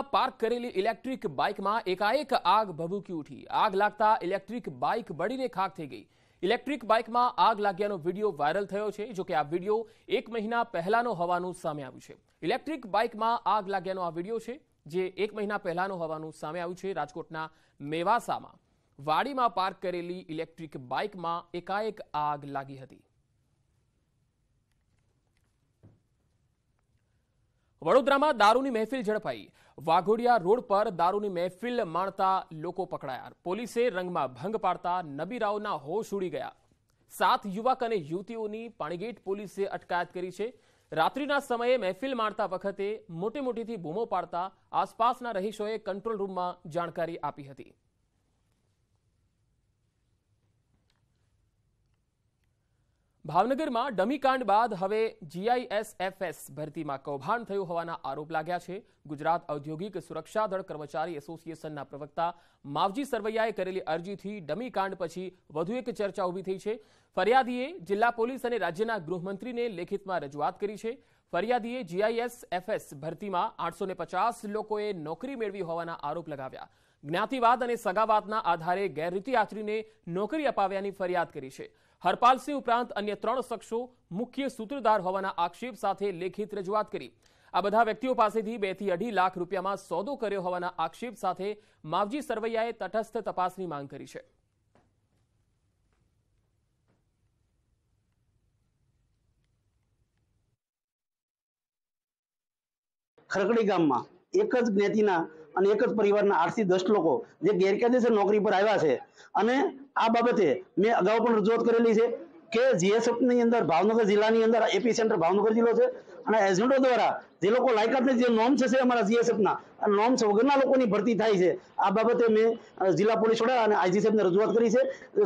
park કરેલી electric બાઇકમાં એકાએક આગ ભભૂકી ઉઠી આગ લાગતા ઇલેક્ટ્રિક બાઇક બળીને ખાક થઈ ગઈ ઇલેક્ટ્રિક બાઇકમાં આગ લાગ્યાનો વિડીયો વાયરલ થયો છે જો કે આ વિડીયો એક મહિના પહેલાનો હોવાનું સામે આવ્યું છે ઇલેક્ટ્રિક બાઇકમાં આગ લાગ્યાનો આ વિડીયો છે જે એક મહિના પહેલાનો હોવાનું સામે આવ્યું છે રાજકોટના મેવાસામાં વાડીમાં પાર્ક કરેલી ઇલેક્ટ્રિક બાઇકમાં એકાએક આગ લાગી હતી વડોદરામાં દારૂની મહેફિલ ઝડપાઈ વાઘોડિયા રોડ પર દારૂની મહેફિલ માણતા લોકો પકડાયા પોલીસે રંગમાં ભંગ પાડતા નબીરાઓના હોશ ઉડી ગયા સાત યુવક અને યુવતીઓની પાણીગેટ પોલીસે અટકાયત કરી છે રાત્રિના સમયે મહેફિલ માણતા વખતે મોટી મોટીથી બૂમો પાડતા આસપાસના રહીશોએ કંટ્રોલ રૂમમાં જાણકારી આપી હતી ભાવનગરમાં ડમીકાંડ બાદ હવે જીઆઈએસએફએસ ભરતીમાં કૌભાંડ થયું હોવાના આરોપ લાગ્યા છે ગુજરાત ઔદ્યોગિક સુરક્ષા દળ કર્મચારી એસોસિએશનના પ્રવક્તા માવજી સરવૈયાએ કરેલી અરજીથી ડમીકાંડ પછી વધુ એક ચર્ચા ઊભી થઈ છે ફરિયાદીએ જિલ્લા પોલીસ અને રાજ્યના ગૃહમંત્રીને લેખિતમાં રજૂઆત કરી છે ફરિયાદીએ જીઆઈએસએફએસ ભરતીમાં આઠસો લોકોએ નોકરી મેળવી હોવાના આરોપ લગાવ્યા જ્ઞાતિવાદ અને સગાવાદના આધારે ગેરરીતિ આચરીને નોકરી અપાવ્યાની ફરિયાદ કરી છે હરપાલસિંહ ઉપરાંત અન્ય ત્રણ શખ્સો મુખ્ય સૂત્રધાર હોવાના આક્ષેપ સાથે લેખિત રજૂઆત કરી આ બધા વ્યક્તિઓ પાસેથી બેથી અઢી લાખ રૂપિયામાં સોદો કર્યો હોવાના આક્ષેપ સાથે માવજી સરવૈયાએ તટસ્થ તપાસની માંગ કરી છે ખરકડી ગામમાં એક જ જ્ઞાતિના અને એક જ પરિવારના આઠથી દસ લોકો જે ગેરકાયદેસર નોકરી પર આવ્યા છે અને આ બાબતે મેં અગાઉ પણ રજૂઆત કરેલી છે કે જીએસએફની અંદર ભાવનગર જિલ્લાની અંદર એપી સેન્ટર ભાવનગર જિલ્લો છે અને એજન્ટો દ્વારા જે લોકો લાયકાતની જે નોમ છે અમારા જીએસએફના નોમ્સ વગરના લોકોની ભરતી થાય છે આ બાબતે મેં જિલ્લા પોલીસ વડા અને આઈજી સાહેબને રજૂઆત કરી છે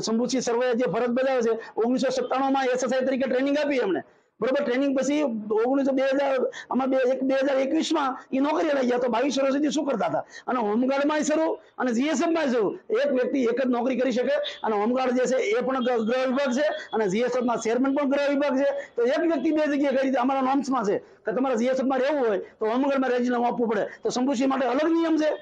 શંભુસિંહ સર્વે જે ફરજ બજાવે છે ઓગણીસો સત્તાણુંમાં એસએસઆઈ તરીકે ટ્રેનિંગ આપી એમણે બરોબર ટ્રેનિંગ પછી ઓગણીસો બે હજાર આમાં બે એક બે હજાર એકવીસમાં એ નોકરી લઈ ગયા તો બાવીસ વર્ષ સુધી શું કરતા હતા અને હોમગાર્ડમાં શરૂ અને જીએસએફમાં શરૂ એક વ્યક્તિ એક જ નોકરી કરી શકે અને હોમગાર્ડ જે છે એ પણ ગ્રહ વિભાગ છે અને જીએસએફમાં ચેરમેન પણ ગ્રહ વિભાગ છે તો એક વ્યક્તિ બે જગ્યાએ કરી અમારા નોમ્સમાં છે કે તમારે જીએસએફમાં રહેવું હોય તો હોમગાર્ડમાં રેજીનામું આપવું પડે તો સંપુષ્ટિ માટે અલગ નિયમ છે